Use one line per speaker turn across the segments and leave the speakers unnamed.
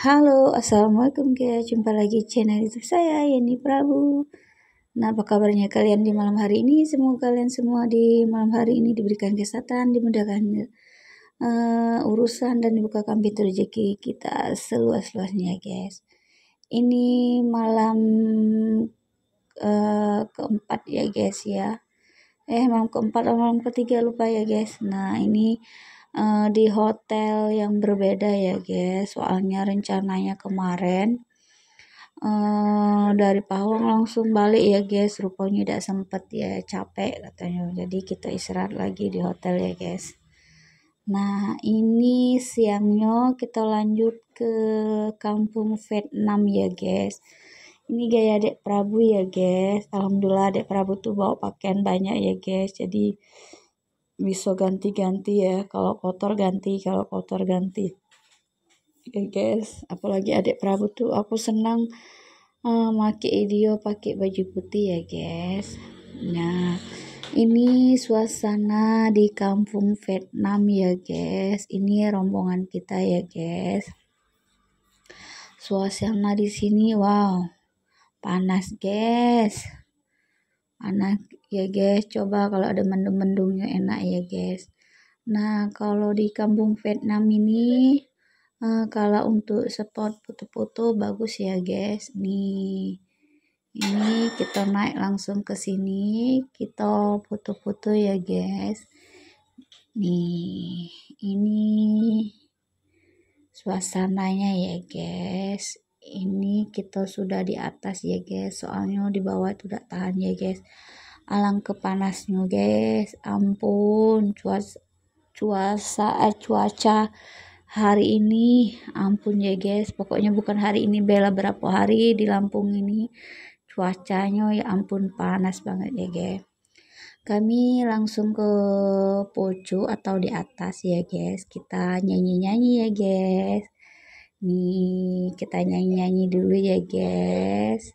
Halo, Assalamualaikum guys. Jumpa lagi channel YouTube saya, Yeni Prabu. Nah, apa kabarnya kalian di malam hari ini? Semoga kalian semua di malam hari ini diberikan kesehatan, dimudahkan uh, urusan, dan dibukakan pintu rezeki kita seluas-luasnya guys. Ini malam uh, keempat ya guys ya. Eh, malam keempat atau malam ketiga lupa ya guys. Nah, ini uh, di hotel yang berbeda ya guys soalnya rencananya kemarin uh, dari Pawang langsung balik ya guys rupanya tidak sempet ya capek katanya jadi kita istirahat lagi di hotel ya guys Nah ini siangnya kita lanjut ke kampung Vietnam ya guys ini gaya Dek Prabu ya guys Alhamdulillah Dek Prabu tuh bawa pakaian banyak ya guys jadi bisa ganti-ganti ya kalau kotor ganti kalau kotor ganti ya guys apalagi adik Prabu tuh aku senang uh, make video pakai baju putih ya guys nah ini suasana di kampung Vietnam ya guys ini rombongan kita ya guys suasana di sini wow panas guys anak ya guys coba kalau ada mendung-mendungnya enak ya guys nah kalau di kampung Vietnam ini uh, kalau untuk spot foto-foto bagus ya guys nih ini kita naik langsung ke sini kita foto-foto ya guys nih ini suasananya ya guys ini kita sudah di atas ya guys soalnya di bawah itu udah tahan ya guys alang kepanasnya guys ampun cuaca cuaca eh, cuaca hari ini ampun ya guys pokoknya bukan hari ini bela berapa hari di Lampung ini cuacanya ya ampun panas banget ya guys kami langsung ke pojok atau di atas ya guys kita nyanyi-nyanyi ya guys nih kita nyanyi-nyanyi dulu ya guys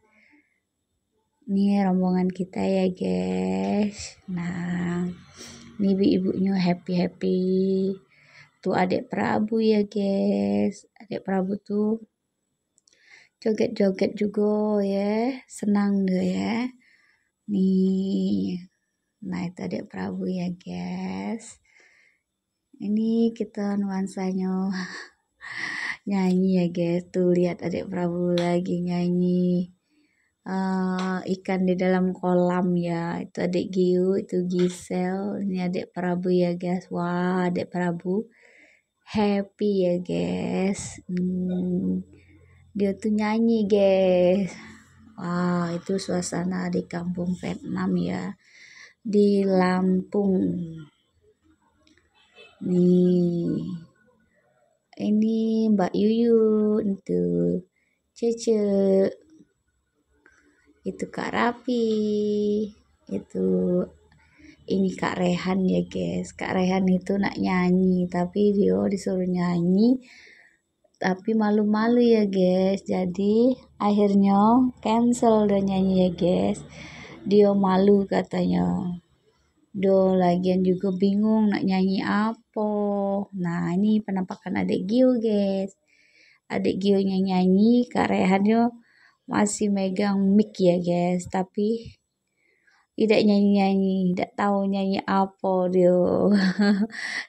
nih rombongan kita ya guys nah nih ibu-ibunya happy-happy tuh adik Prabu ya guys adik Prabu tuh joget-joget juga ya senang deh ya nih nah itu adik Prabu ya guys ini kita nuansanya nyanyi ya guys tuh lihat adik Prabu lagi nyanyi uh, ikan di dalam kolam ya itu adik Giu itu Gisel ini adik Prabu ya guys wah adik Prabu happy ya guys hmm, dia tuh nyanyi guys wah itu suasana di kampung Vietnam ya di Lampung nih ini Mbak Yuyu itu Cece itu Kak Rapi itu ini Kak Rehan ya guys Kak Rehan itu nak nyanyi tapi dia disuruh nyanyi tapi malu-malu ya guys jadi akhirnya cancel dan nyanyi ya guys dia malu katanya Duh, lagian juga bingung nak nyanyi apa. Nah, ini penampakan adik Gio, guys. Adik Gio nyanyi, Kak Rehan yo masih megang mic ya, guys. Tapi tidak nyanyi-nyanyi, tidak tahu nyanyi apa dia.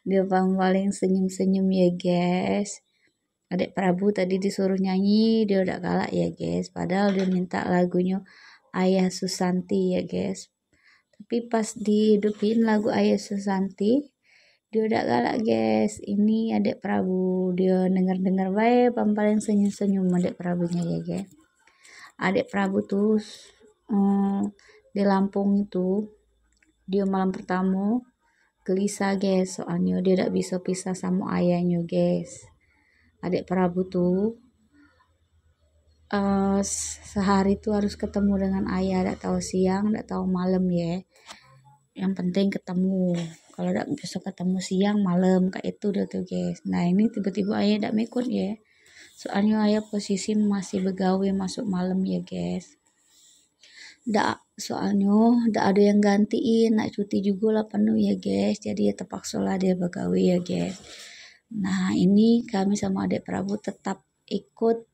dia paling senyum-senyum ya, guys. Adik Prabu tadi disuruh nyanyi, dia udah kalah ya, guys. Padahal dia minta lagunya Ayah Susanti ya, guys tapi pas dihidupin lagu ayah Susanti dia udah galak guys ini adik Prabu dia denger denger baik paling senyum senyum adik Prabunya ya guys adik Prabu tuh um, di Lampung itu dia malam pertama gelisah guys soalnya dia udah bisa pisah sama ayahnya guys adik Prabu tuh uh, sehari itu harus ketemu dengan ayah tidak tahu siang tidak tahu malam ya yang penting ketemu kalau tidak besok ketemu siang malam kayak itu udah tuh guys nah ini tiba-tiba ayah tidak mikun ya soalnya ayah posisi masih begawe masuk malam ya guys tidak soalnya tidak ada yang gantiin nak cuti juga lah penuh ya guys jadi ya terpaksa lah dia begawe ya guys nah ini kami sama adik Prabu tetap ikut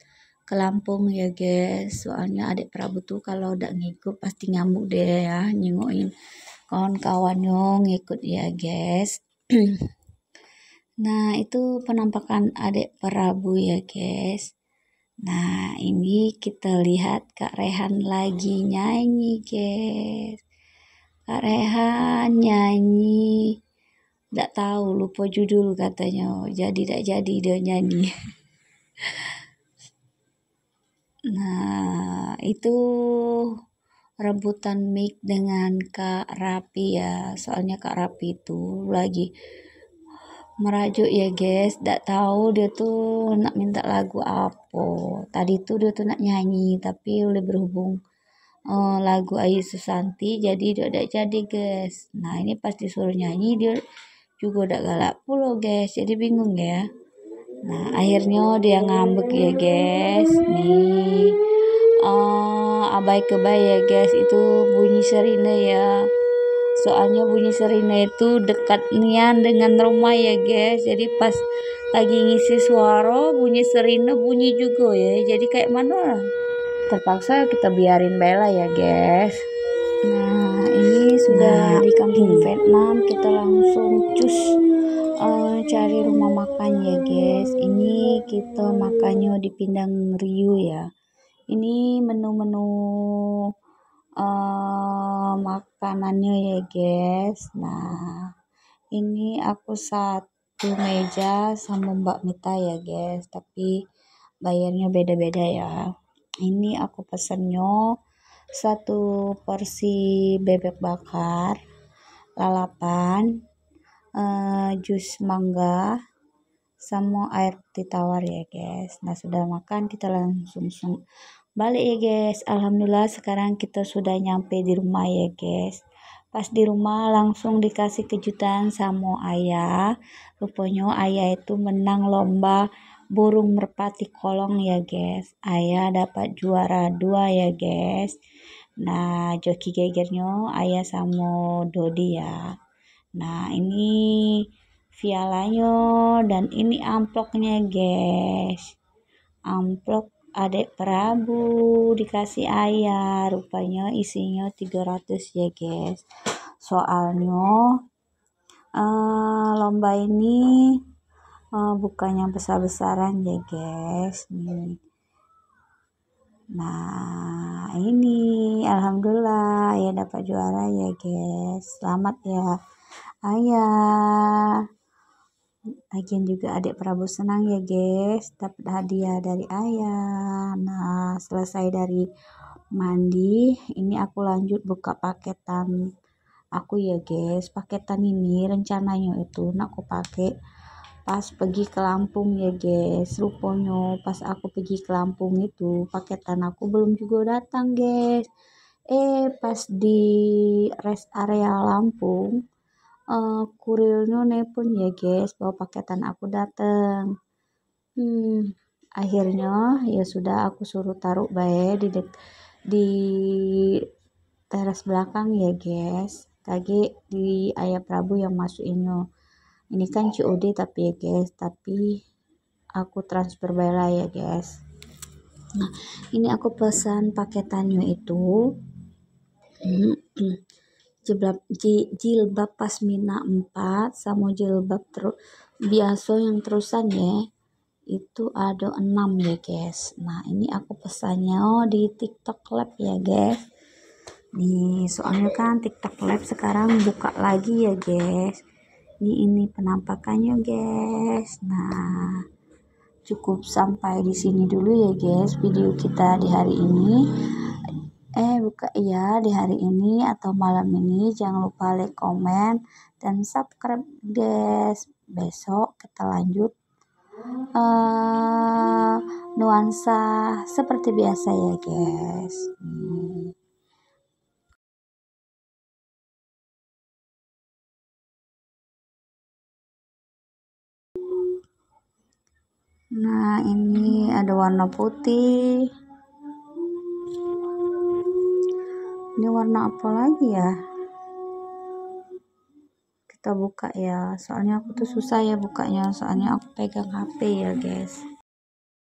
ke Lampung ya guys soalnya adik Prabu tuh kalau udah ngikut pasti ngamuk deh ya nyengokin kawan-kawannya kawan ngikut ya guys nah itu penampakan adik Prabu ya guys nah ini kita lihat Kak Rehan lagi nyanyi guys Kak Rehan nyanyi tidak tahu lupa judul katanya oh, jadi tidak jadi dia nyanyi Nah, itu rebutan mic dengan Kak Rapi ya. Soalnya Kak Rapi itu lagi merajuk ya guys tidak tahu dia tuh nak minta lagu apa tadi tuh dia tuh nak nyanyi tapi udah berhubung uh, lagu Ayu Susanti jadi dia udah jadi guys nah ini pasti disuruh nyanyi dia juga udah galak pulo guys jadi bingung ya nah akhirnya oh, dia ngambek ya guys nih uh, abai kebay ya guys itu bunyi serine ya soalnya bunyi serine itu dekat nian dengan rumah ya guys jadi pas lagi ngisi suara bunyi serine bunyi juga ya jadi kayak mana lah terpaksa kita biarin Bella ya guys nah ini sudah nah, di kampung Vietnam kita langsung cus uh, cari rumah makan ya guys ini kita makannya di pindang Riu ya ini menu-menu uh, makanannya ya guys nah ini aku satu meja sama Mbak Mita ya guys tapi bayarnya beda-beda ya ini aku pesennya satu porsi bebek bakar lalapan uh, jus mangga sama air putih tawar ya guys nah sudah makan kita langsung, langsung balik ya guys alhamdulillah sekarang kita sudah nyampe di rumah ya guys pas di rumah langsung dikasih kejutan sama ayah rupanya ayah itu menang lomba burung merpati kolong ya guys ayah dapat juara dua ya guys nah joki gegernya ayah sama Dodi ya nah ini vialanya dan ini amplopnya guys amplop adik Prabu dikasih ayah rupanya isinya 300 ya guys soalnya uh, lomba ini uh, bukan yang besar-besaran ya guys nih nah ini alhamdulillah ya dapat juara ya guys selamat ya ayah. Lagian juga adik Prabu senang ya guys, dapat hadiah dari ayah. Nah, selesai dari mandi, ini aku lanjut buka paketan aku ya guys. Paketan ini rencananya itu nak aku pakai pas pergi ke Lampung ya guys. Rupanya pas aku pergi ke Lampung itu paketan aku belum juga datang guys. Eh, pas di rest area Lampung, uh, eh, kurirnya pun ya guys bahwa paketan aku dateng. hmm, akhirnya ya sudah aku suruh taruh baik di dek, di teras belakang ya guys tadi di ayah prabu yang masuk ini ini kan COD tapi ya guys tapi aku transfer lah ya guys nah ini aku pesan paketannya itu hmm, jilbab, jilbab pasmina 4 sama jilbab terus biasa yang terusan ya itu ada 6 ya guys nah ini aku pesannya oh di tiktok lab ya guys nih soalnya kan tiktok lab sekarang buka lagi ya guys ini ini penampakannya guys nah cukup sampai di sini dulu ya guys video kita di hari ini Eh, buka ya di hari ini atau malam ini. Jangan lupa like, comment, dan subscribe, guys. Besok kita lanjut uh, nuansa seperti biasa ya, guys. Nah, ini ada warna putih. ini warna apa lagi ya kita buka ya soalnya aku tuh susah ya bukanya soalnya aku pegang HP ya guys